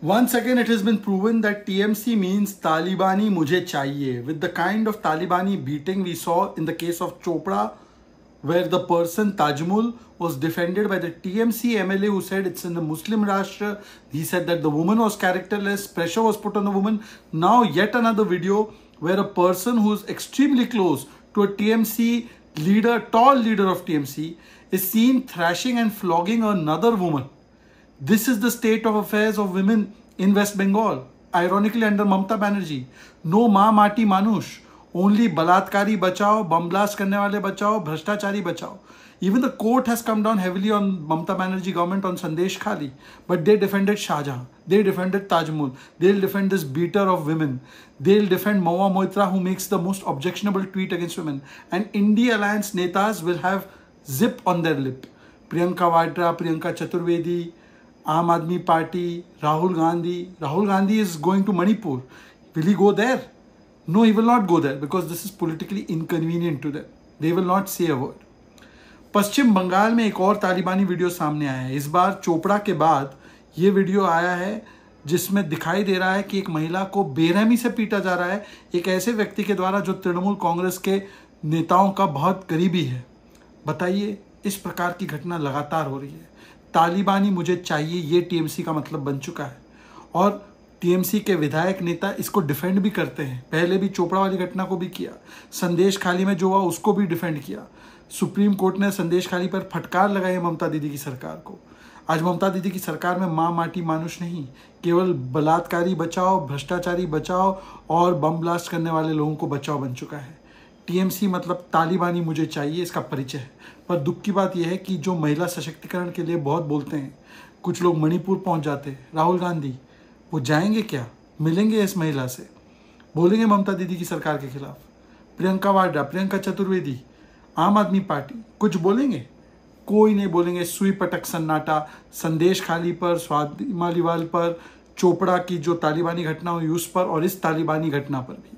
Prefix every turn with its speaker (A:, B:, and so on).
A: Once again, it has been proven that TMC means Talibani Mujhe Chahiye, with the kind of Talibani beating we saw in the case of Chopra, where the person Tajmul was defended by the TMC MLA who said it's in the Muslim Rashtra. He said that the woman was characterless, pressure was put on the woman. Now, yet another video where a person who's extremely close to a TMC leader, tall leader of TMC, is seen thrashing and flogging another woman. This is the state of affairs of women in West Bengal, ironically under Mamata Banerjee. No ma mati manush, only balatkari bachao, bomb blast karne wale bachao, bhrashtachari bachao. Even the court has come down heavily on Mamata Banerjee government on Sandesh Khali, but they defended Shah Jahan, they defended Tajmul, they'll defend this beater of women, they'll defend Mawa Moitra who makes the most objectionable tweet against women, and India Alliance netas will have zip on their lip. Priyanka Vadra, Priyanka Chaturvedi, Aam Aadmi party Rahul Gandhi Rahul Gandhi is going to Manipur will he go there no he will not go there because this is politically inconvenient to there they will not see a word Paschim Bengal में एक और तालिबानी video सामने आया है इस बार चोपड़ा के बाद ये वीडियो आया है जिसमें दिखाई दे रहा है कि एक महिला को बेरहमी से पीटा जा रहा है एक ऐसे व्यक्ति के द्वारा जो तृणमूल कांग्रेस के नेताओं का बहुत करीबी है बताइए इस प्रकार की घटना लगातार हो रही है तालिबानी मुझे चाहिए ये टीएमसी का मतलब बन चुका है और टीएमसी के विधायक नेता इसको डिफेंड भी करते हैं पहले भी चोपड़ा वाली घटना को भी किया संदेश खाली में जो हुआ उसको भी डिफेंड किया सुप्रीम कोर्ट ने संदेश खाली पर फटकार लगाई ममता दीदी की सरकार को आज ममता दीदी की सरकार में माँ माटी मानुष नहीं केवल बलात्कारी बचाओ भ्रष्टाचारी बचाओ और बम ब्लास्ट करने वाले लोगों को बचाओ बन चुका है टीएमसी मतलब तालिबानी मुझे चाहिए इसका परिचय है पर दुख की बात यह है कि जो महिला सशक्तिकरण के लिए बहुत बोलते हैं कुछ लोग मणिपुर पहुंच जाते राहुल गांधी वो जाएंगे क्या मिलेंगे इस महिला से बोलेंगे ममता दीदी की सरकार के खिलाफ प्रियंका वाड्रा प्रियंका चतुर्वेदी आम आदमी पार्टी कुछ बोलेंगे कोई नहीं बोलेंगे सुई पटक सन्नाटा संदेश खाली पर स्वादी मालीवाल पर चोपड़ा की जो तालिबानी घटना हुई उस पर और इस तालिबानी घटना पर भी